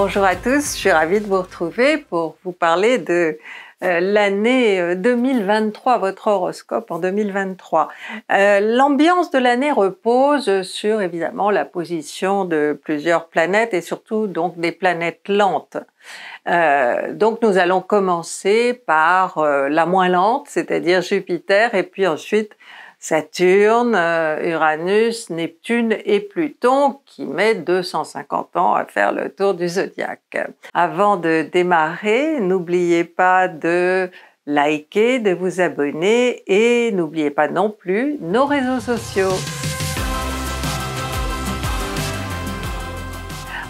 Bonjour à tous, je suis ravie de vous retrouver pour vous parler de euh, l'année 2023, euh, votre horoscope en 2023. Euh, l'ambiance de l'année repose sur évidemment la position de plusieurs planètes et surtout donc des planètes lentes. donc nous allons commencer par la moins lente, c'est-à-dire Jupiter, et puis ensuite Saturne, euh, Uranus, Neptune et Pluton qui met 250 ans à faire le tour du zodiaque. Avant de démarrer, n'oubliez pas de liker, de vous abonner et n'oubliez pas non plus nos réseaux sociaux.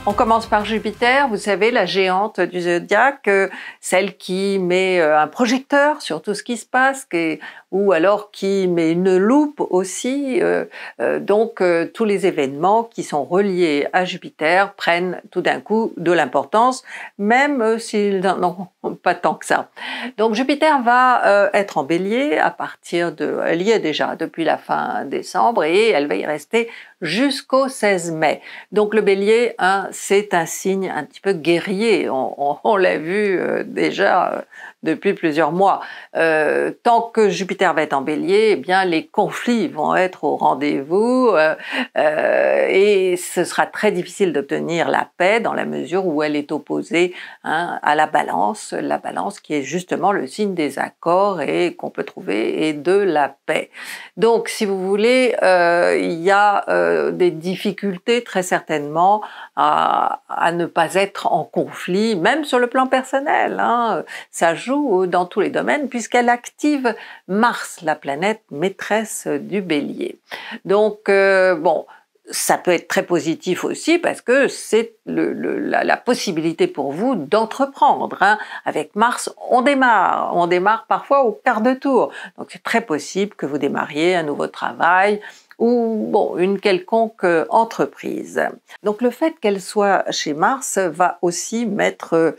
On commence par Jupiter, vous savez, la géante du zodiaque, euh, celle qui met euh, un projecteur sur tout ce qui se passe, qui ou alors qui met une loupe aussi. Euh, euh, donc euh, tous les événements qui sont reliés à Jupiter prennent tout d'un coup de l'importance, même s'ils n'en pas tant que ça. Donc Jupiter va être en bélier à partir de... Elle y est déjà depuis la fin décembre et elle va y rester jusqu'au 16 mai. Donc le bélier, hein, c'est un signe un petit peu guerrier. on l'a vu déjà depuis plusieurs mois. Euh, tant que Jupiter va être en bélier, eh bien les conflits vont être au rendez-vous euh, euh, et ce sera très difficile d'obtenir la paix dans la mesure où elle est opposée hein, à la balance, la balance qui est justement le signe des accords et qu'on peut trouver et de la paix. Donc si vous voulez, il y a des difficultés très certainement à, ne pas être en conflit, même sur le plan personnel. Hein. Ça euh, dans tous les domaines puisqu'elle active Mars, la planète maîtresse du bélier. Donc, euh, bon, ça peut être très positif aussi parce que c'est la, possibilité pour vous d'entreprendre. Hein. Avec Mars, on démarre. On démarre parfois au quart de tour. Donc c'est très possible que vous démarriez un nouveau travail ou bon, une quelconque euh, entreprise. Donc le fait qu'elle soit chez Mars va aussi mettre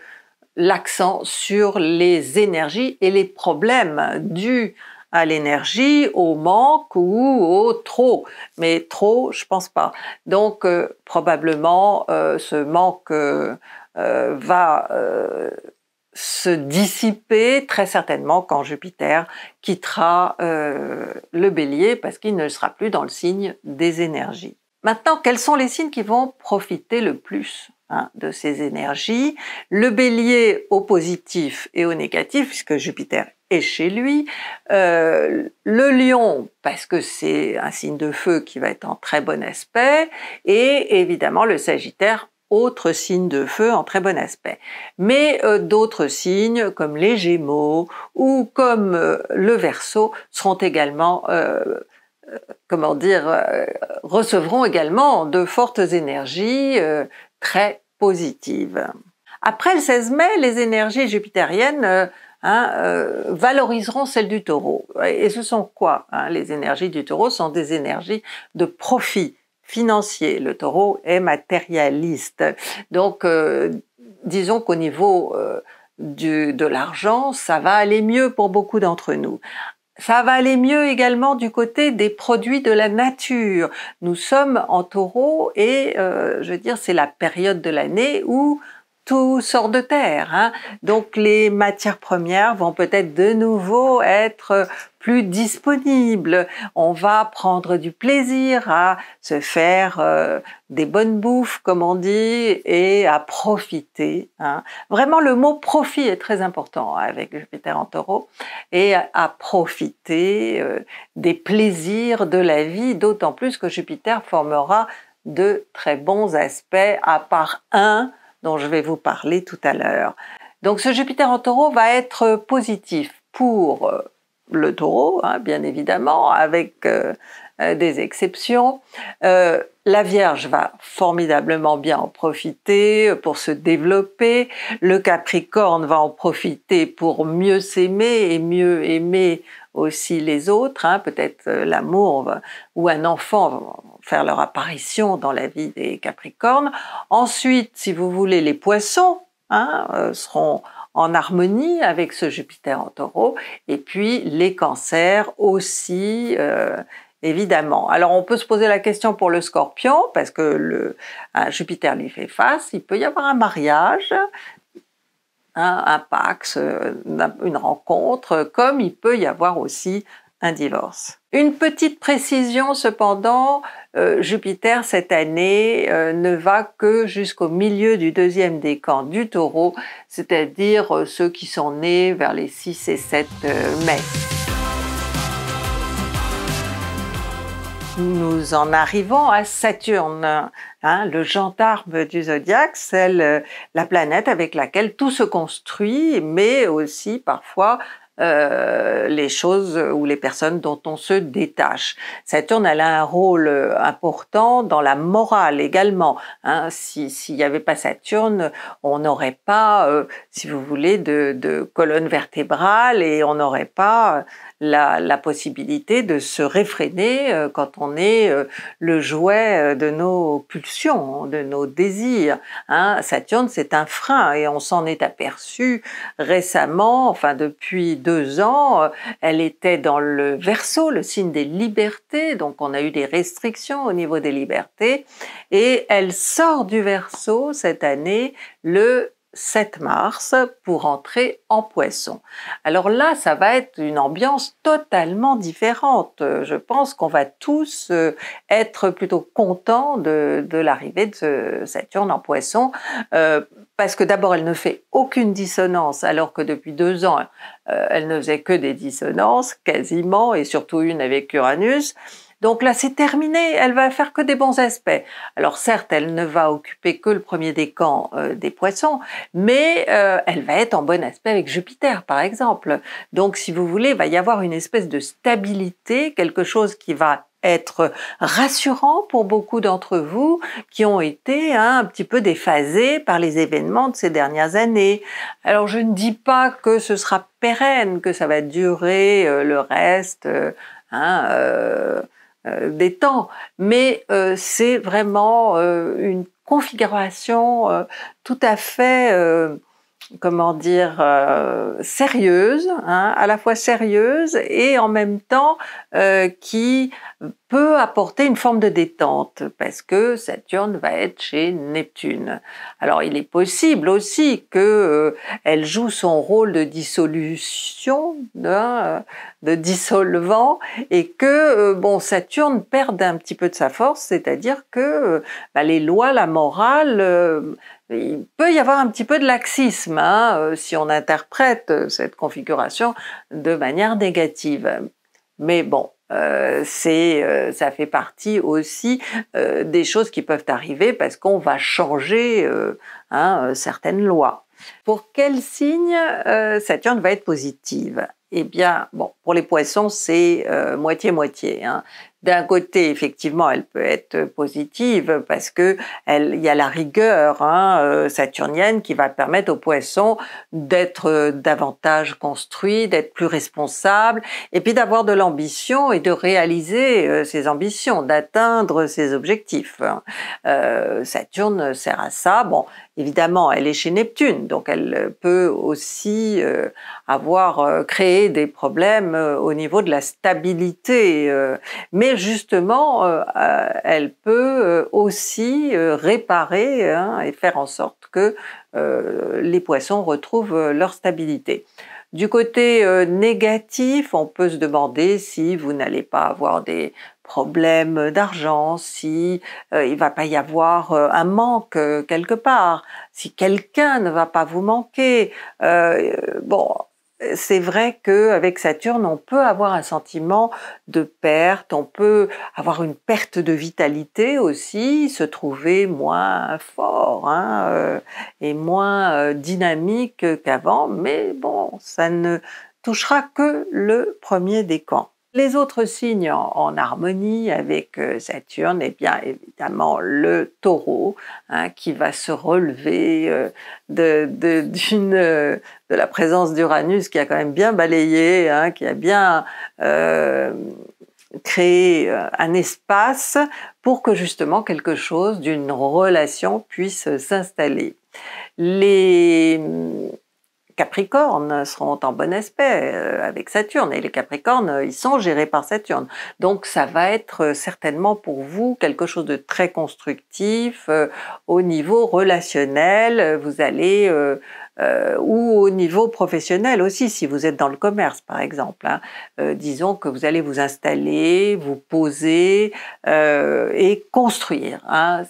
l'accent sur les énergies et les problèmes dus à l'énergie, au manque ou au trop. Mais trop, je pense pas. Donc euh, probablement euh, ce manque euh, va se dissiper très certainement quand Jupiter quittera le bélier parce qu'il ne sera plus dans le signe des énergies. Maintenant, quels sont les signes qui vont profiter le plus hein, de ces énergies Le bélier au positif et au négatif, puisque Jupiter est chez lui. Euh, le lion, parce que c'est un signe de feu qui va être en très bon aspect. Et évidemment, le sagittaire autre signe de feu en très bon aspect. Mais euh, d'autres signes comme les Gémeaux ou comme euh, le Verseau seront également comment dire, euh, recevront également de fortes énergies euh, très positives. Après le 16 mai, les énergies jupitériennes euh, hein, valoriseront celles du taureau. Et ce sont quoi hein, Les énergies du taureau sont des énergies de profit financier. Le taureau est matérialiste. Donc, disons qu'au niveau de l'argent, ça va aller mieux pour beaucoup d'entre nous. Ça va aller mieux également du côté des produits de la nature. Nous sommes en taureau et euh, je veux dire c'est la période de l'année où tout sort de terre. Hein. Donc les matières premières vont peut-être de nouveau être plus disponibles. On va prendre du plaisir à se faire euh, des bonnes bouffes, comme on dit, et à profiter. Hein. Vraiment, le mot profit est très important hein, avec Jupiter en taureau, et à profiter euh, des plaisirs de la vie, d'autant plus que Jupiter formera de très bons aspects, à part un dont je vais vous parler tout à l'heure. Donc ce Jupiter en taureau va être positif pour euh, le taureau, hein, bien évidemment, avec euh, euh, des exceptions. la Vierge va formidablement bien en profiter pour se développer. Le Capricorne va en profiter pour mieux s'aimer et mieux aimer aussi les autres, hein, peut-être euh, l'amour ou un enfant vont faire leur apparition dans la vie des Capricornes. Ensuite, si vous voulez, les poissons hein, euh, seront en harmonie avec ce Jupiter en taureau, et puis les cancers aussi. Euh, évidemment. Alors on peut se poser la question pour le scorpion, parce que le, Jupiter lui fait face, il peut y avoir un mariage, un, hein, euh, une rencontre, comme il peut y avoir aussi un divorce. Une petite précision cependant, euh, Jupiter cette année euh, ne va que jusqu'au milieu du deuxième décan du taureau, c'est-à-dire ceux qui sont nés vers les 6 et 7 mai. nous en arrivons à Saturne, hein. le gendarme du zodiaque, celle, la planète avec laquelle tout se construit, mais aussi parfois euh, les choses ou les personnes dont on se détache. Saturne, elle a un rôle euh, important dans la morale également. Hein. S'il n'y avait pas Saturne, on n'aurait pas, euh, si vous voulez, de, de, colonne vertébrale et on n'aurait pas la, possibilité de se réfréner quand on est le jouet de nos pulsions, de nos désirs. Hein. Saturne, c'est un frein et on s'en est aperçu récemment, enfin depuis deux ans, euh, elle était dans le verso, le signe des libertés, donc on a eu des restrictions au niveau des libertés, et elle sort du verso cette année le 7 mars pour entrer en poisson. Alors là, ça va être une ambiance totalement différente. Je pense qu'on va tous euh, être plutôt contents de, l'arrivée de Saturne en poisson, euh, parce que d'abord, elle ne fait aucune dissonance, alors que depuis deux ans, euh, elle ne faisait que des dissonances, quasiment, et surtout une avec Uranus. Donc là, c'est terminé, elle va faire que des bons aspects. Alors certes, elle ne va occuper que le premier décan camps euh, des poissons, mais euh, elle va être en bon aspect avec Jupiter, par exemple. Donc si vous voulez, il va y avoir une espèce de stabilité, quelque chose qui va être rassurant pour beaucoup d'entre vous qui ont été hein, un petit peu déphasés par les événements de ces dernières années. Alors je ne dis pas que ce sera pérenne, que ça va durer euh, le reste, hein, euh, des temps, mais euh, c'est vraiment euh, une configuration tout à fait comment dire, sérieuse, hein, à la fois sérieuse et en même temps qui peut apporter une forme de détente parce que Saturne va être chez Neptune. Alors il est possible aussi que euh, elle joue son rôle de dissolution, hein, de dissolvant, et que euh, bon Saturne perde un petit peu de sa force, c'est-à-dire que euh, bah, les lois, la morale il peut y avoir un petit peu de laxisme hein, si on interprète cette configuration de manière négative. Mais bon, euh, c'est, euh, ça fait partie aussi euh, des choses qui peuvent arriver parce qu'on va changer hein, certaines lois. Pour quel signe Saturne va être positive Eh bien, bon, pour les poissons, c'est moitié-moitié. Hein. D'un côté, effectivement, elle peut être positive parce que elle, il y a la rigueur hein, euh, saturnienne qui va permettre aux poissons d'être euh, davantage construits, d'être plus responsables, et puis d'avoir de l'ambition et de réaliser euh, ses ambitions, d'atteindre ses objectifs. Saturne sert à ça. Bon, Évidemment, elle est chez Neptune, donc elle peut aussi euh, avoir euh, créé des problèmes euh, au niveau de la stabilité. mais justement, elle peut aussi réparer hein, et faire en sorte que les poissons retrouvent leur stabilité. Du côté euh, négatif, on peut se demander si vous n'allez pas avoir des problèmes d'argent, si euh, il va pas y avoir euh, un manque quelque part, si quelqu'un ne va pas vous manquer. bon, c'est vrai qu'avec Saturne, on peut avoir un sentiment de perte, on peut avoir une perte de vitalité aussi, se trouver moins fort hein, euh, et moins euh, dynamique qu'avant, mais bon, ça ne touchera que le premier décan. Les autres signes en, harmonie avec euh, Saturne, eh bien évidemment le taureau, hein, qui va se relever euh, euh, de, la présence d'Uranus, qui a quand même bien balayé, hein, qui a bien créé un espace pour que justement quelque chose d'une relation puisse s'installer. Les Capricornes seront en bon aspect euh, avec Saturne et les Capricornes, euh, ils sont gérés par Saturne. Donc ça va être euh, certainement pour vous quelque chose de très constructif au niveau relationnel, vous allez ou au niveau professionnel aussi, si vous êtes dans le commerce par exemple. Hein. disons que vous allez vous installer, vous poser et construire. Hein.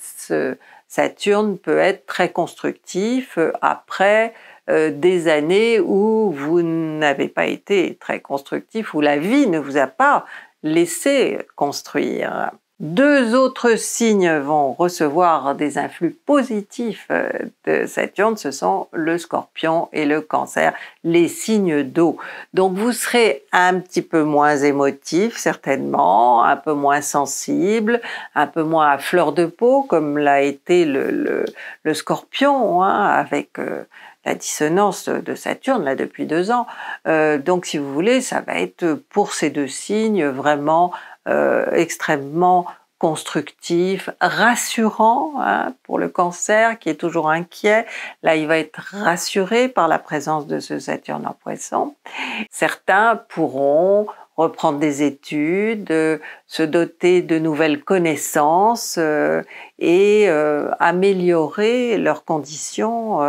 Saturne peut être très constructif après euh, des années où vous n'avez pas été très constructif, où la vie ne vous a pas laissé construire. Deux autres signes vont recevoir des influx positifs euh, de Saturne, ce sont le scorpion et le cancer, les signes d'eau. Donc vous serez un petit peu moins émotif, certainement, un peu moins sensible, un peu moins à fleur de peau, comme l'a été le, scorpion, hein, avec... Euh, la dissonance de Saturne là depuis deux ans. Euh, donc si vous voulez, ça va être pour ces deux signes vraiment euh, extrêmement constructif, rassurant hein, pour le cancer qui est toujours inquiet. Là, il va être rassuré par la présence de ce Saturne en poisson. Certains pourront reprendre des études, euh, se doter de nouvelles connaissances et améliorer leurs conditions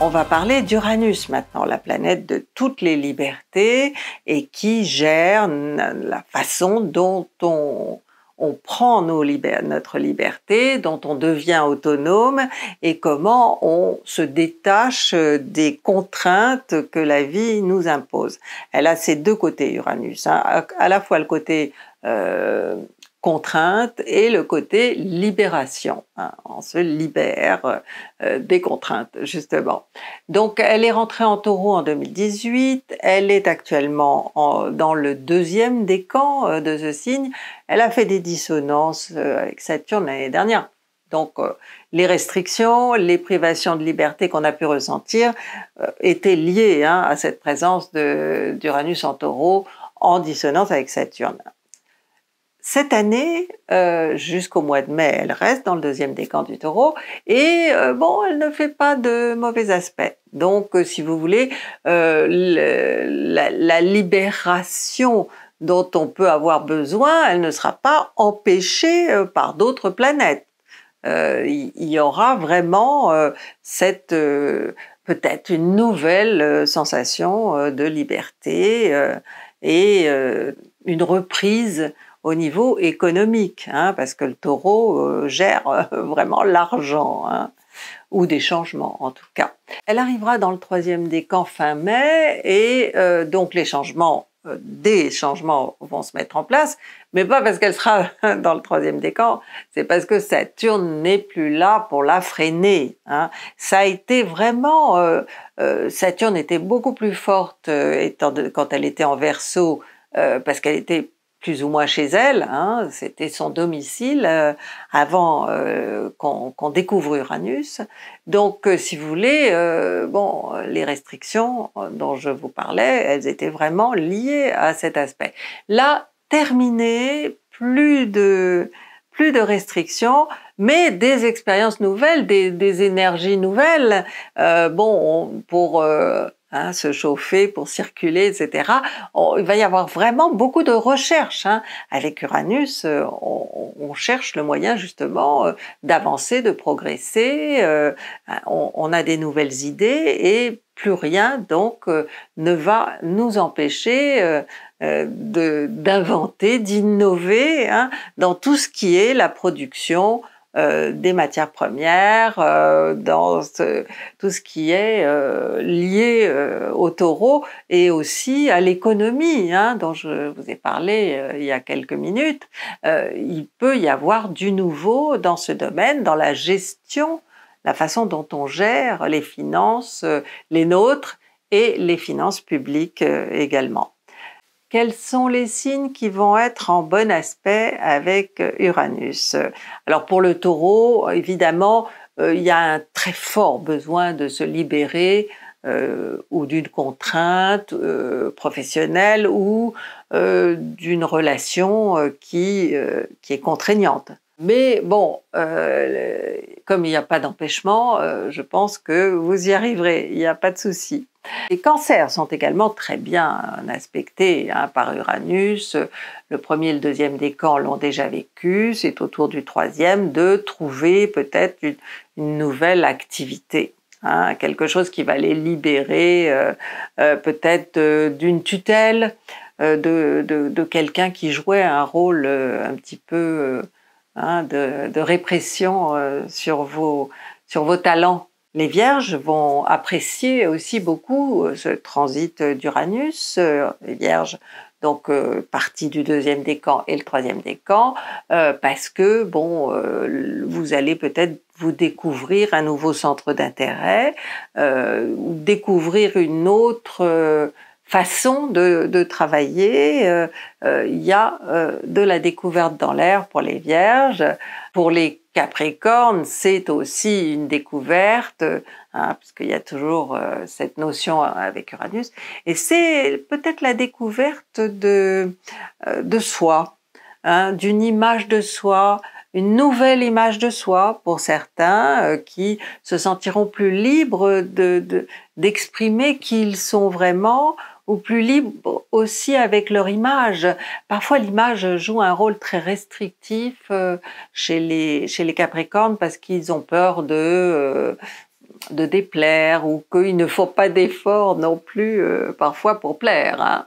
on va parler d'Uranus maintenant, la planète de toutes les libertés et qui gère la façon dont on, on prend nos notre liberté, dont on devient autonome et comment on se détache des contraintes que la vie nous impose. Elle a ses deux côtés, Uranus, hein, à la fois le côté euh, contraintes et le côté libération. Hein. on se libère euh, des contraintes, justement. Donc, elle est rentrée en taureau en 2018, elle est actuellement dans le deuxième décan camps euh, de ce signe, elle a fait des dissonances euh, avec Saturne l'année dernière. Donc, les restrictions, les privations de liberté qu'on a pu ressentir étaient liées hein, à cette présence d'Uranus en taureau en dissonance avec Saturne. Cette année, euh, jusqu'au mois de mai, elle reste dans le deuxième décan du taureau et euh, bon, elle ne fait pas de mauvais aspects. Donc, euh, si vous voulez, la, libération dont on peut avoir besoin, elle ne sera pas empêchée par d'autres planètes. Il y, y, aura vraiment cette peut-être une nouvelle sensation de liberté et une reprise au niveau économique, hein, parce que le taureau euh, gère euh, vraiment l'argent, hein, ou des changements en tout cas. Elle arrivera dans le troisième décan fin mai, et euh, donc les changements, des changements vont se mettre en place, mais pas parce qu'elle sera dans le troisième décan, c'est parce que Saturne n'est plus là pour la freiner. Hein. Ça a été vraiment... Saturne était beaucoup plus forte étant quand elle était en verso, parce qu'elle était plus ou moins chez elle, hein, c'était son domicile euh, avant euh, qu'on découvre Uranus. Donc, euh, si vous voulez, bon, les restrictions dont je vous parlais, elles étaient vraiment liées à cet aspect. Là, terminé, plus de plus de restrictions, mais des expériences nouvelles, des, énergies nouvelles. bon, pour Hein, se chauffer pour circuler, etc. il va y avoir vraiment beaucoup de recherches. Hein. Avec Uranus, euh, on, cherche le moyen justement euh, d'avancer, de progresser. Euh, hein, on, a des nouvelles idées et plus rien donc ne va nous empêcher d'inventer, d'innover hein, dans tout ce qui est la production, euh, des matières premières, euh, dans tout ce qui est euh, lié au taureau et aussi à l'économie, hein, dont je vous ai parlé il y a quelques minutes. il peut y avoir du nouveau dans ce domaine, dans la gestion, la façon dont on gère les finances, les nôtres et les finances publiques également quels sont les signes qui vont être en bon aspect avec euh, Uranus Alors pour le taureau, évidemment, euh, il y a un très fort besoin de se libérer euh, ou d'une contrainte professionnelle ou d'une relation qui, qui est contraignante. Mais bon, comme il n'y a pas d'empêchement, je pense que vous y arriverez, il n'y a pas de souci. Les cancers sont également très bien aspectés hein, par Uranus. Le premier et le deuxième des camps l'ont déjà vécu. C'est au tour du troisième de trouver peut-être une, nouvelle activité. Hein, quelque chose qui va les libérer euh, euh, peut-être euh, d'une tutelle, de, quelqu'un qui jouait un rôle un petit peu hein, de, répression sur vos talents les Vierges vont apprécier aussi beaucoup euh, ce transit euh, d'Uranus. Euh, les Vierges, donc partie du deuxième décan et le troisième décan, parce que bon, vous allez peut-être vous découvrir un nouveau centre d'intérêt ou découvrir une autre façon de, travailler. Il y a de la découverte dans l'air pour les vierges. Pour les Capricorne, c'est aussi une découverte, euh, hein, puisqu'il y a toujours euh, cette notion euh, avec Uranus, et c'est peut-être la découverte de, de soi, hein, d'une image de soi, une nouvelle image de soi pour certains qui se sentiront plus libres d'exprimer qu'ils sont vraiment ou plus libres aussi avec leur image. Parfois, l'image joue un rôle très restrictif euh, chez les, chez les Capricornes parce qu'ils ont peur de euh, déplaire ou qu'il ne faut pas d'efforts non plus euh, parfois pour plaire. Hein.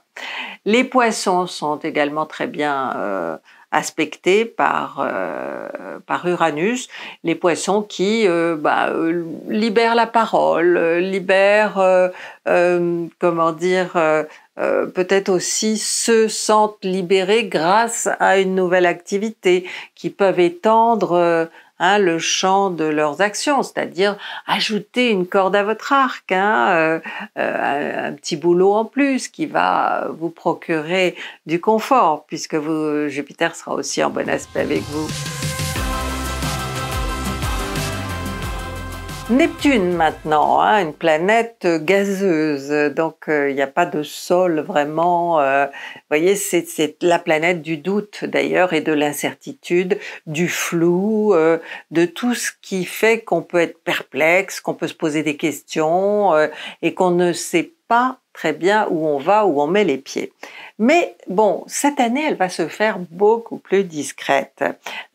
Les poissons sont également très bien aspectés par, euh, par Uranus, les poissons qui euh, bah, euh, libèrent la parole, libèrent, comment dire, peut-être aussi se sentent libérés grâce à une nouvelle activité, qui peuvent étendre Hein, le champ de leurs actions, c'est-à-dire ajouter une corde à votre arc, hein, euh, euh, un petit boulot en plus qui va vous procurer du confort, puisque vous, Jupiter sera aussi en bon aspect avec vous. Neptune maintenant, hein, une planète euh, gazeuse, donc euh, il n'y a pas de sol vraiment. Euh, vous voyez, c'est la planète du doute d'ailleurs et de l'incertitude, du flou, de tout ce qui fait qu'on peut être perplexe, qu'on peut se poser des questions et qu'on ne sait pas très bien où on va, où on met les pieds. Mais bon, cette année, elle va se faire beaucoup plus discrète.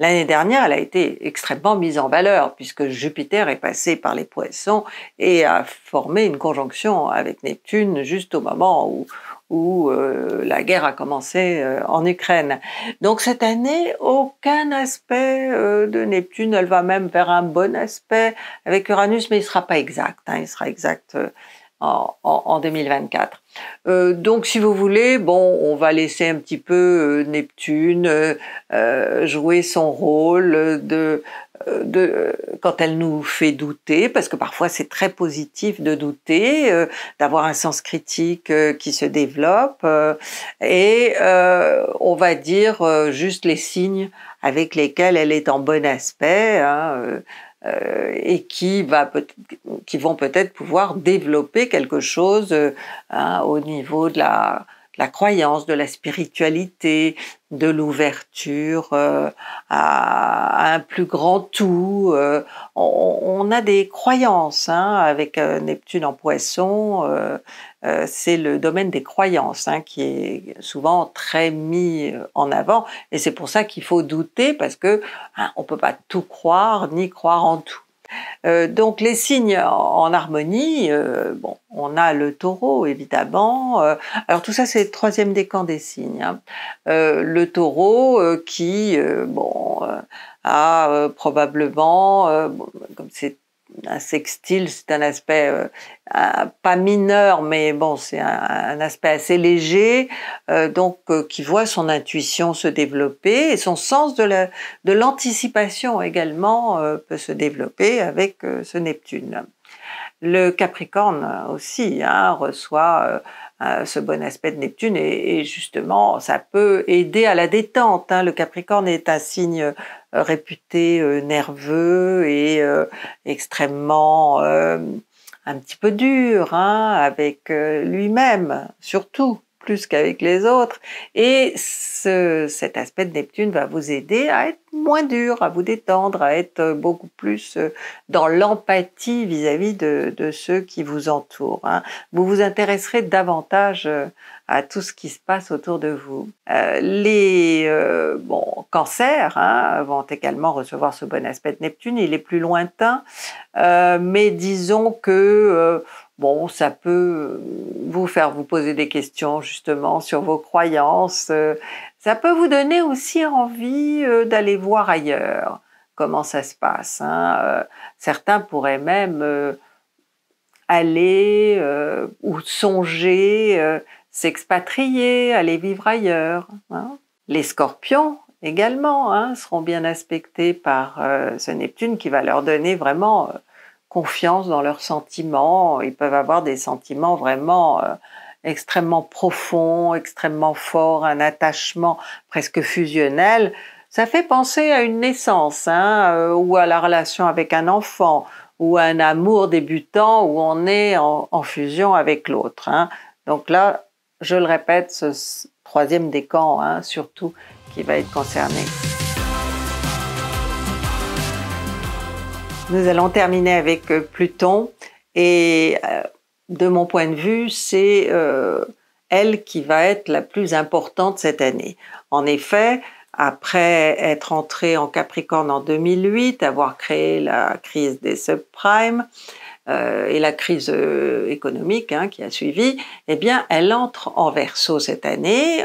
L'année dernière, elle a été extrêmement mise en valeur puisque Jupiter est passé par les poissons et a formé une conjonction avec Neptune juste au moment où, où euh, la guerre a commencé euh, en Ukraine. Donc cette année, aucun aspect euh, de Neptune, elle va même faire un bon aspect avec Uranus, mais il ne sera pas exact, hein. il sera exact en, 2024. Euh, donc, si vous voulez, bon, on va laisser un petit peu euh, Neptune euh, jouer son rôle de, de, quand elle nous fait douter, parce que parfois c'est très positif de douter, d'avoir un sens critique qui se développe, et on va dire juste les signes avec lesquels elle est en bon aspect. Hein, euh, et qui, va peut qui vont peut-être pouvoir développer quelque chose euh, hein, au niveau de la la croyance, de la spiritualité, de l'ouverture euh, à, un plus grand tout. Euh, on, a des croyances hein, avec euh, Neptune en poisson. c'est le domaine des croyances hein, qui est souvent très mis en avant et c'est pour ça qu'il faut douter parce que hein, on peut pas tout croire ni croire en tout. Euh, donc les signes en, harmonie, euh, bon, on a le taureau évidemment. Euh, alors tout ça c'est le troisième décan des signes. Hein. le taureau qui, bon, a probablement, comme c'est un sextile, c'est un aspect euh, pas mineur, mais bon, c'est un, aspect assez léger, euh, donc euh, qui voit son intuition se développer et son sens de l'anticipation également peut se développer avec ce Neptune. Le Capricorne aussi hein, reçoit ce bon aspect de Neptune. Et, justement, ça peut aider à la détente. Hein. Le Capricorne est un signe euh, réputé euh, nerveux et euh, extrêmement un petit peu dur hein, avec lui-même, surtout plus qu'avec les autres. Et cet aspect de Neptune va vous aider à être moins dur, à vous détendre, à être euh, beaucoup plus euh, dans l'empathie vis-à-vis de, ceux qui vous entourent. Hein. Vous vous intéresserez davantage euh, à tout ce qui se passe autour de vous. les cancers hein, vont également recevoir ce bon aspect de Neptune. Il est plus lointain, mais disons que Bon, ça peut euh, vous faire vous poser des questions justement sur vos croyances. Euh, ça peut vous donner aussi envie euh, d'aller voir ailleurs comment ça se passe. Hein. Certains pourraient même aller ou songer, s'expatrier, aller vivre ailleurs. Hein. Les scorpions également hein, seront bien aspectés par ce Neptune qui va leur donner vraiment confiance dans leurs sentiments. Ils peuvent avoir des sentiments vraiment euh, extrêmement profonds, extrêmement forts, un attachement presque fusionnel. Ça fait penser à une naissance hein, euh, ou à la relation avec un enfant ou à un amour débutant où on est en, fusion avec l'autre. Hein. Donc là, je le répète, ce troisième décan, hein, surtout, qui va être concerné. Nous allons terminer avec euh, Pluton et euh, de mon point de vue, c'est euh, elle qui va être la plus importante cette année. En effet, après être entrée en Capricorne en 2008, avoir créé la crise des subprimes et la crise économique hein, qui a suivi, eh bien, elle entre en verso cette année.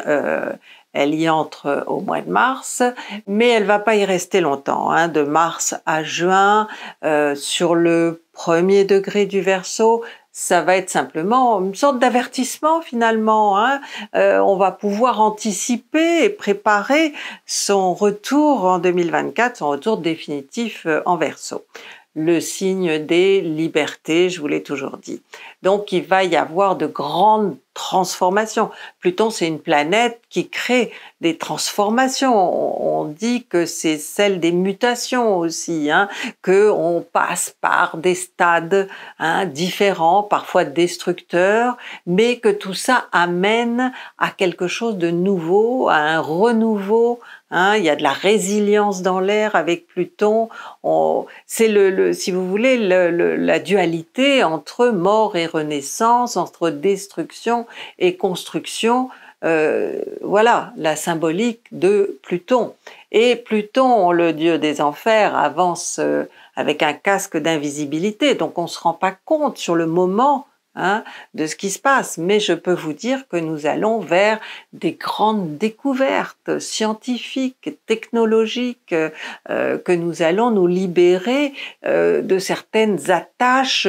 Elle y entre euh, au mois de mars, mais elle va pas y rester longtemps, hein, de mars à juin. Euh, sur le premier degré du verso, ça va être simplement une sorte d'avertissement finalement. Hein. Euh, on va pouvoir anticiper et préparer son retour en 2024, son retour définitif en verso le signe des libertés, je vous l'ai toujours dit. Donc il va y avoir de grandes transformations. Pluton, c'est une planète qui crée des transformations. On dit que c'est celle des mutations aussi, hein, passe par des stades hein, différents, parfois destructeurs, mais que tout ça amène à quelque chose de nouveau, à un renouveau, Hein, il y a de la résilience dans l'air avec Pluton. C'est le, si vous voulez, la dualité entre mort et renaissance, entre destruction et construction. Euh, voilà la symbolique de Pluton. Et Pluton, le dieu des enfers, avance euh, avec un casque d'invisibilité, donc on ne se rend pas compte sur le moment Hein, de ce qui se passe, mais je peux vous dire que nous allons vers des grandes découvertes scientifiques, technologiques, euh, que nous allons nous libérer euh, de certaines attaches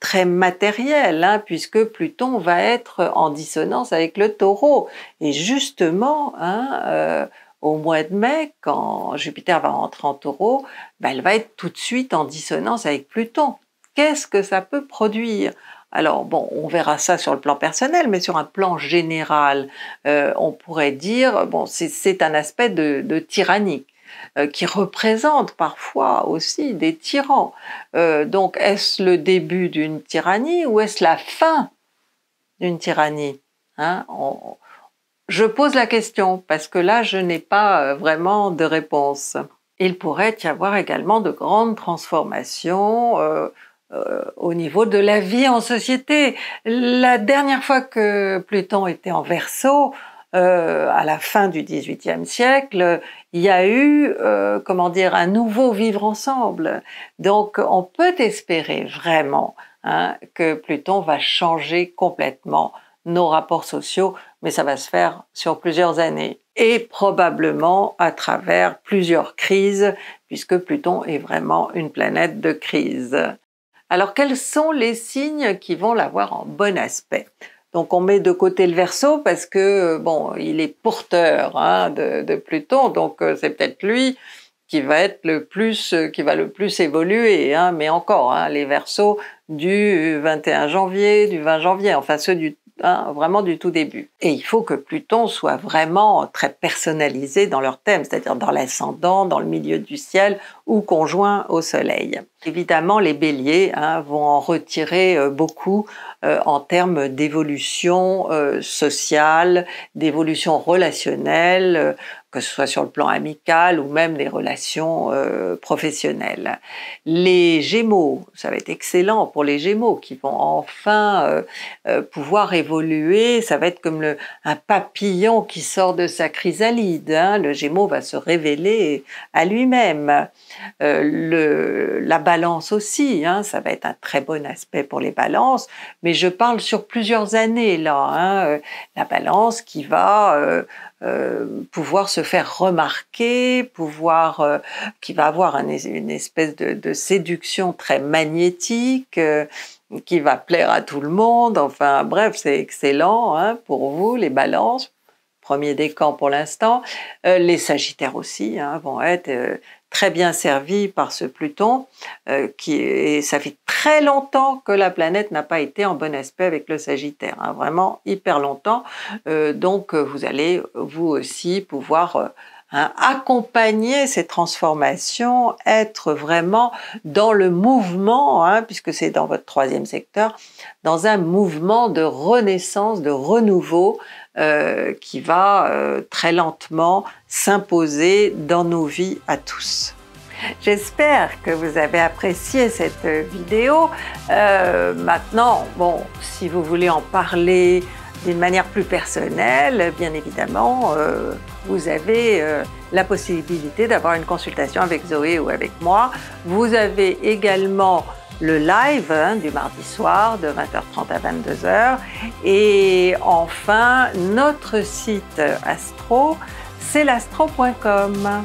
très matérielles, hein, puisque Pluton va être en dissonance avec le taureau. Et justement, hein, euh, au mois de mai, quand Jupiter va rentrer en taureau, bah, elle va être tout de suite en dissonance avec Pluton. Qu'est-ce que ça peut produire alors bon, on verra ça sur le plan personnel, mais sur un plan général, euh, on pourrait dire, bon, c'est un aspect de, tyrannie euh, qui représente parfois aussi des tyrans. Euh, donc est-ce le début d'une tyrannie ou est-ce la fin d'une tyrannie hein Je pose la question parce que là, je n'ai pas vraiment de réponse. Il pourrait y avoir également de grandes transformations euh, au niveau de la vie en société. La dernière fois que Pluton était en verso, euh, à la fin du XVIIIe siècle, il y a eu, euh, comment dire, un nouveau vivre ensemble. Donc, on peut espérer vraiment hein, que Pluton va changer complètement nos rapports sociaux, mais ça va se faire sur plusieurs années et probablement à travers plusieurs crises, puisque Pluton est vraiment une planète de crise. Alors quels sont les signes qui vont l'avoir en bon aspect donc on met de côté le verso parce que euh, bon, il est porteur hein, de, Pluton, donc euh, c'est peut-être lui qui va être le plus, euh, qui va le plus évoluer. Hein, mais encore, hein, les versos du 21 janvier, du 20 janvier, enfin ceux du hein, vraiment du tout début. Et il faut que Pluton soit vraiment très personnalisé dans leur thème, c'est-à-dire dans l'ascendant, dans le milieu du ciel ou conjoint au Soleil. Évidemment, les béliers hein, vont en retirer euh, beaucoup euh, en termes d'évolution euh, sociale, d'évolution relationnelle, que ce soit sur le plan amical ou même des relations professionnelles. Les gémeaux, ça va être excellent pour les gémeaux qui vont enfin pouvoir évoluer, ça va être comme un papillon qui sort de sa chrysalide, hein. le gémeau va se révéler à lui-même. Balance aussi, hein. ça va être un très bon aspect pour les balances, mais je parle sur plusieurs années là, hein. euh, la balance qui va euh, euh, pouvoir se faire remarquer, pouvoir, qui va avoir une espèce de, séduction très magnétique qui va plaire à tout le monde. Enfin, bref, c'est excellent hein, pour vous, les balances. Premier décan pour l'instant. les sagittaires aussi vont être très bien servi par ce Pluton, euh, qui et ça fait très longtemps que la planète n'a pas été en bon aspect avec le Sagittaire, hein, vraiment hyper longtemps. Euh, donc euh, vous allez vous aussi pouvoir hein, accompagner ces transformations, être vraiment dans le mouvement, hein, puisque c'est dans votre troisième secteur, dans un mouvement de renaissance, de renouveau, euh, qui va euh, très lentement s'imposer dans nos vies à tous. J'espère que vous avez apprécié cette vidéo. Euh, maintenant, bon, si vous voulez en parler d'une manière plus personnelle, bien évidemment, vous avez la possibilité d'avoir une consultation avec Zoé ou avec moi. Vous avez également le live hein, du mardi soir de 20h30 à 22h. Et enfin, notre site astro, c'est l'astro.com.